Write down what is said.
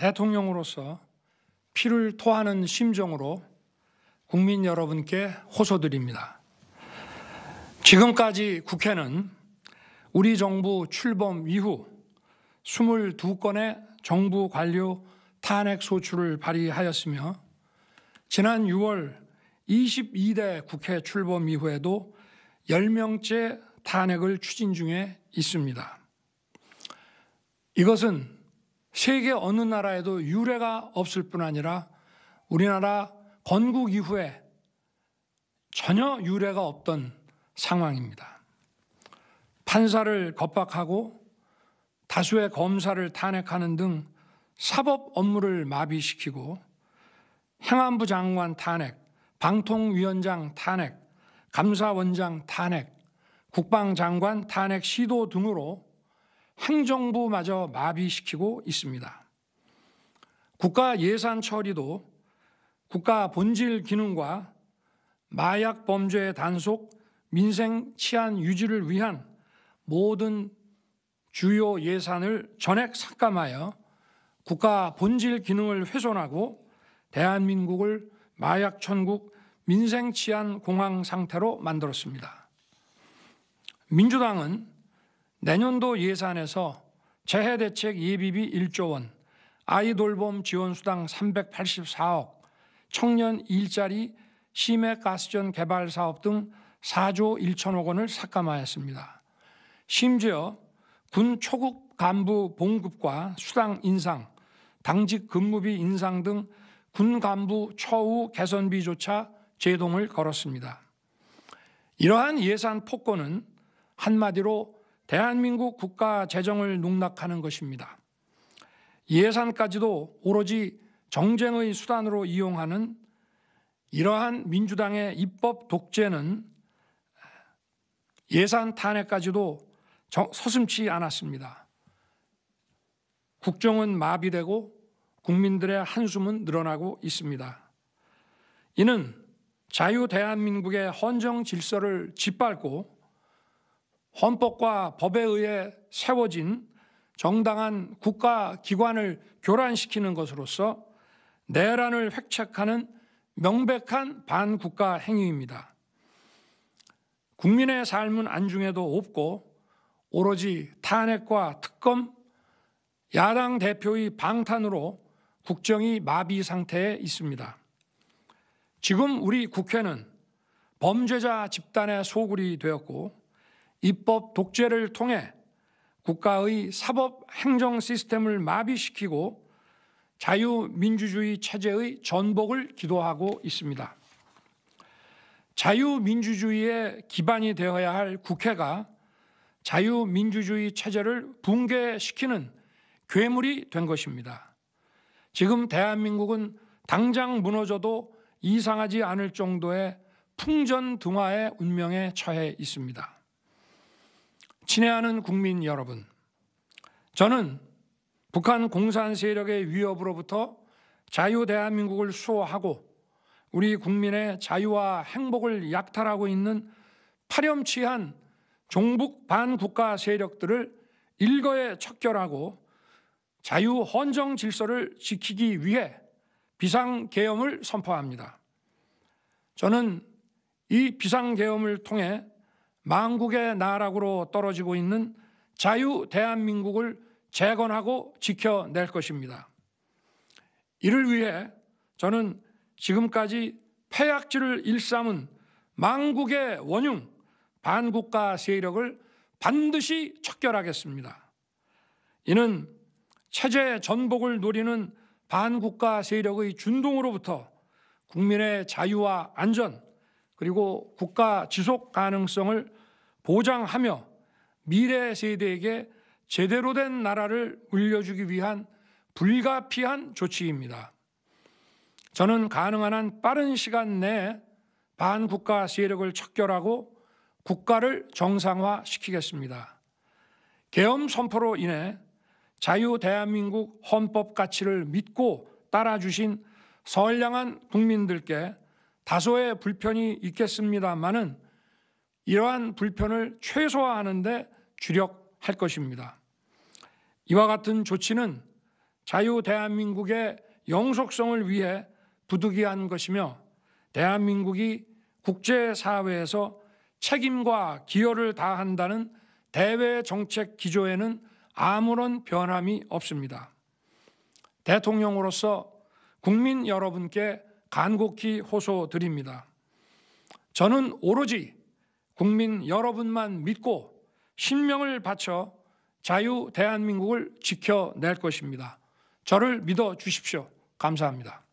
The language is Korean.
대통령으로서 피를 토하는 심정으로 국민 여러분께 호소드립니다. 지금까지 국회는 우리 정부 출범 이후 22건의 정부 관료 탄핵 소추를 발의하였으며 지난 6월 22대 국회 출범 이후에도 10명째 탄핵을 추진 중에 있습니다. 이것은 세계 어느 나라에도 유례가 없을 뿐 아니라 우리나라 건국 이후에 전혀 유례가 없던 상황입니다. 판사를 겁박하고 다수의 검사를 탄핵하는 등 사법 업무를 마비시키고 행안부 장관 탄핵, 방통위원장 탄핵, 감사원장 탄핵, 국방장관 탄핵 시도 등으로 행정부마저 마비시키고 있습니다. 국가 예산 처리도 국가 본질 기능과 마약 범죄 단속, 민생 치안 유지를 위한 모든 주요 예산을 전액 삭감하여 국가 본질 기능을 훼손하고 대한민국을 마약 천국 민생 치안 공황 상태로 만들었습니다. 민주당은 내년도 예산에서 재해대책 예비비 1조 원, 아이돌봄 지원수당 384억, 청년 일자리 심해가스전 개발 사업 등 4조 1천억 원을 삭감하였습니다. 심지어 군 초급 간부 봉급과 수당 인상, 당직 근무비 인상 등 군 간부 처우 개선비조차 제동을 걸었습니다. 이러한 예산 폭거는 한마디로 대한민국 국가 재정을 농락하는 것입니다. 예산까지도 오로지 정쟁의 수단으로 이용하는 이러한 민주당의 입법 독재는 예산 탄핵까지도 서슴치 않았습니다. 국정은 마비되고 국민들의 한숨은 늘어나고 있습니다. 이는 자유 대한민국의 헌정 질서를 짓밟고 헌법과 법에 의해 세워진 정당한 국가 기관을 교란시키는 것으로서 내란을 획책하는 명백한 반국가 행위입니다. 국민의 삶은 안중에도 없고 오로지 탄핵과 특검, 야당 대표의 방탄으로 국정이 마비 상태에 있습니다. 지금 우리 국회는 범죄자 집단의 소굴이 되었고 입법 독재를 통해 국가의 사법 행정 시스템을 마비시키고 자유민주주의 체제의 전복을 기도하고 있습니다. 자유민주주의의 기반이 되어야 할 국회가 자유민주주의 체제를 붕괴시키는 괴물이 된 것입니다. 지금 대한민국은 당장 무너져도 이상하지 않을 정도의 풍전등화의 운명에 처해 있습니다. 친애하는 국민 여러분, 저는 북한 공산 세력의 위협으로부터 자유 대한민국을 수호하고 우리 국민의 자유와 행복을 약탈하고 있는 파렴치한 종북 반국가 세력들을 일거에 척결하고 자유 헌정 질서를 지키기 위해 비상계엄을 선포합니다. 저는 이 비상계엄을 통해 망국의 나락으로 떨어지고 있는 자유 대한민국을 재건하고 지켜낼 것입니다. 이를 위해 저는 지금까지 폐악질을 일삼은 망국의 원흉 반국가 세력을 반드시 척결하겠습니다. 이는 체제 전복을 노리는 반국가 세력의 준동으로부터 국민의 자유와 안전 그리고 국가 지속 가능성을 보장하며 미래 세대에게 제대로 된 나라를 물려주기 위한 불가피한 조치입니다. 저는 가능한 한 빠른 시간 내에 반국가 세력을 척결하고 국가를 정상화시키겠습니다. 계엄 선포로 인해 자유 대한민국 헌법 가치를 믿고 따라주신 선량한 국민들께 다소의 불편이 있겠습니다만은 이러한 불편을 최소화하는데 주력할 것입니다. 이와 같은 조치는 자유 대한민국의 영속성을 위해 부득이한 것이며 대한민국이 국제사회에서 책임과 기여를 다한다는 대외 정책 기조에는 아무런 변함이 없습니다. 대통령으로서 국민 여러분께 간곡히 호소드립니다. 저는 오로지 국민 여러분만 믿고 신명을 바쳐 자유 대한민국을 지켜낼 것입니다. 저를 믿어 주십시오. 감사합니다.